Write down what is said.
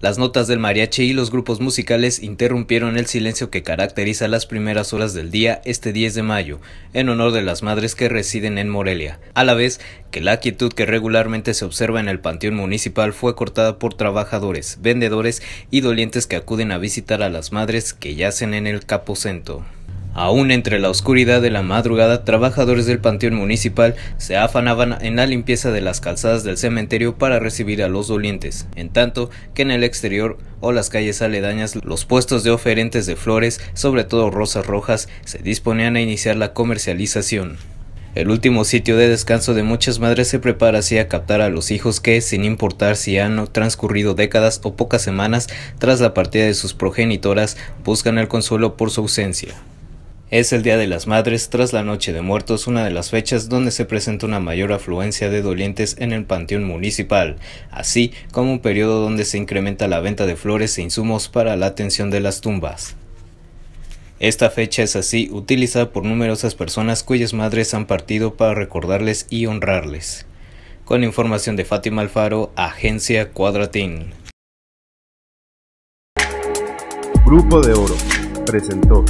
Las notas del mariachi y los grupos musicales interrumpieron el silencio que caracteriza las primeras horas del día este 10 de mayo, en honor de las madres que residen en Morelia, a la vez que la quietud que regularmente se observa en el Panteón Municipal fue cortada por trabajadores, vendedores y dolientes que acuden a visitar a las madres que yacen en el Capocento. Aún entre la oscuridad de la madrugada, trabajadores del Panteón Municipal se afanaban en la limpieza de las calzadas del cementerio para recibir a los dolientes, en tanto que en el exterior o las calles aledañas los puestos de oferentes de flores, sobre todo rosas rojas, se disponían a iniciar la comercialización. El último sitio de descanso de muchas madres se prepara así a captar a los hijos que, sin importar si han transcurrido décadas o pocas semanas tras la partida de sus progenitoras, buscan el consuelo por su ausencia. Es el Día de las Madres tras la Noche de Muertos, una de las fechas donde se presenta una mayor afluencia de dolientes en el panteón municipal, así como un periodo donde se incrementa la venta de flores e insumos para la atención de las tumbas. Esta fecha es así utilizada por numerosas personas cuyas madres han partido para recordarles y honrarles. Con información de Fátima Alfaro, Agencia Cuadratín. Grupo de Oro presentó.